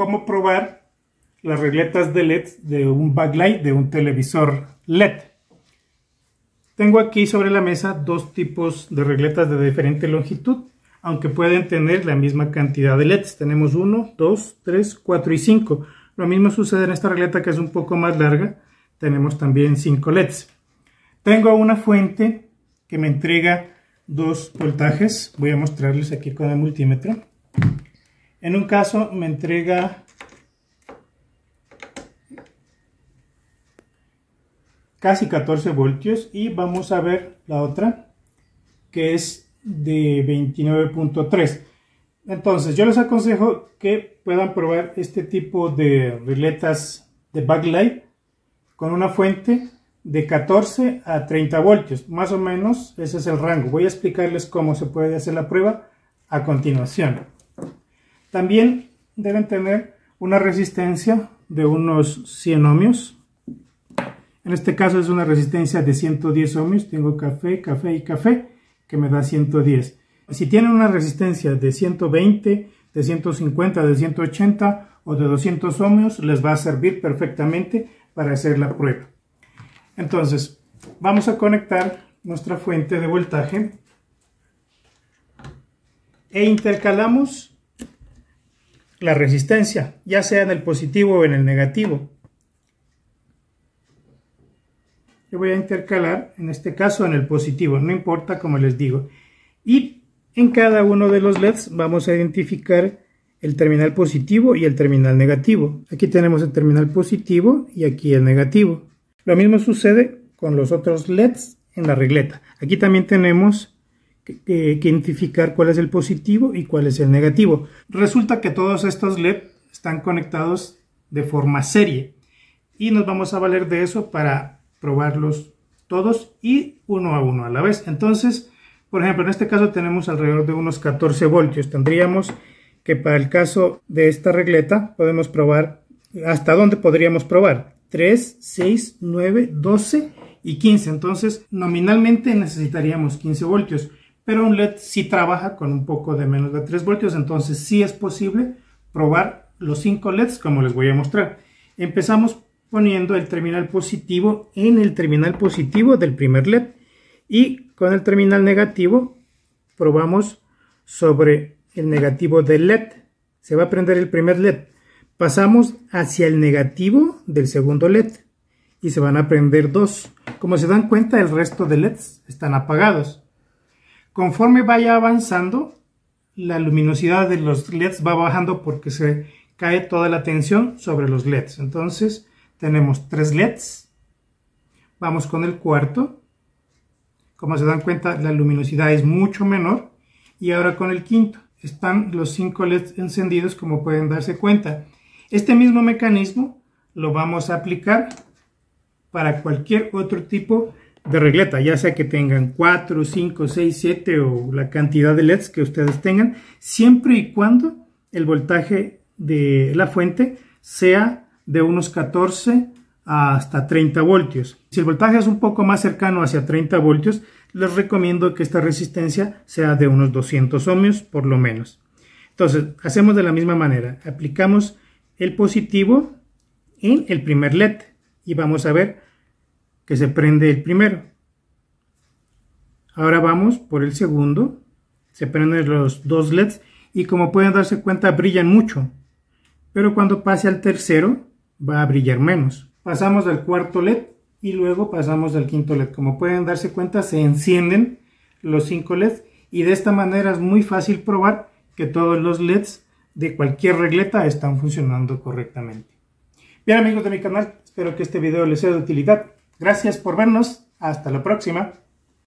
cómo probar las regletas de LED de un backlight de un televisor LED. Tengo aquí sobre la mesa dos tipos de regletas de diferente longitud, aunque pueden tener la misma cantidad de LEDs. Tenemos 1, 2, 3, 4 y 5. Lo mismo sucede en esta regleta que es un poco más larga. Tenemos también 5 LEDs. Tengo una fuente que me entrega dos voltajes. Voy a mostrarles aquí con el multímetro. En un caso me entrega casi 14 voltios y vamos a ver la otra que es de 29.3 entonces yo les aconsejo que puedan probar este tipo de riletas de backlight con una fuente de 14 a 30 voltios más o menos ese es el rango voy a explicarles cómo se puede hacer la prueba a continuación también deben tener una resistencia de unos 100 ohmios. En este caso es una resistencia de 110 ohmios. Tengo café, café y café, que me da 110. Si tienen una resistencia de 120, de 150, de 180 o de 200 ohmios, les va a servir perfectamente para hacer la prueba. Entonces, vamos a conectar nuestra fuente de voltaje e intercalamos la resistencia, ya sea en el positivo o en el negativo. Yo voy a intercalar, en este caso en el positivo, no importa como les digo. Y en cada uno de los LEDs vamos a identificar el terminal positivo y el terminal negativo. Aquí tenemos el terminal positivo y aquí el negativo. Lo mismo sucede con los otros LEDs en la regleta. Aquí también tenemos que identificar cuál es el positivo y cuál es el negativo. Resulta que todos estos LED están conectados de forma serie y nos vamos a valer de eso para probarlos todos y uno a uno a la vez. Entonces, por ejemplo, en este caso tenemos alrededor de unos 14 voltios. Tendríamos que para el caso de esta regleta podemos probar hasta dónde podríamos probar. 3, 6, 9, 12 y 15. Entonces, nominalmente necesitaríamos 15 voltios pero un LED sí trabaja con un poco de menos de 3 voltios, entonces sí es posible probar los 5 LEDs como les voy a mostrar. Empezamos poniendo el terminal positivo en el terminal positivo del primer LED y con el terminal negativo probamos sobre el negativo del LED. Se va a prender el primer LED. Pasamos hacia el negativo del segundo LED y se van a prender dos. Como se dan cuenta el resto de LEDs están apagados. Conforme vaya avanzando, la luminosidad de los LEDs va bajando porque se cae toda la tensión sobre los LEDs. Entonces tenemos tres LEDs. Vamos con el cuarto. Como se dan cuenta, la luminosidad es mucho menor. Y ahora con el quinto. Están los cinco LEDs encendidos como pueden darse cuenta. Este mismo mecanismo lo vamos a aplicar para cualquier otro tipo de regleta, ya sea que tengan 4, 5, 6, 7 o la cantidad de LEDs que ustedes tengan, siempre y cuando el voltaje de la fuente sea de unos 14 hasta 30 voltios. Si el voltaje es un poco más cercano hacia 30 voltios, les recomiendo que esta resistencia sea de unos 200 ohmios por lo menos. Entonces, hacemos de la misma manera, aplicamos el positivo en el primer LED y vamos a ver que se prende el primero. Ahora vamos por el segundo. Se prenden los dos LEDs y como pueden darse cuenta brillan mucho. Pero cuando pase al tercero va a brillar menos. Pasamos al cuarto LED y luego pasamos al quinto LED. Como pueden darse cuenta se encienden los cinco LEDs y de esta manera es muy fácil probar que todos los LEDs de cualquier regleta están funcionando correctamente. Bien amigos de mi canal, espero que este video les sea de utilidad. Gracias por vernos. Hasta la próxima.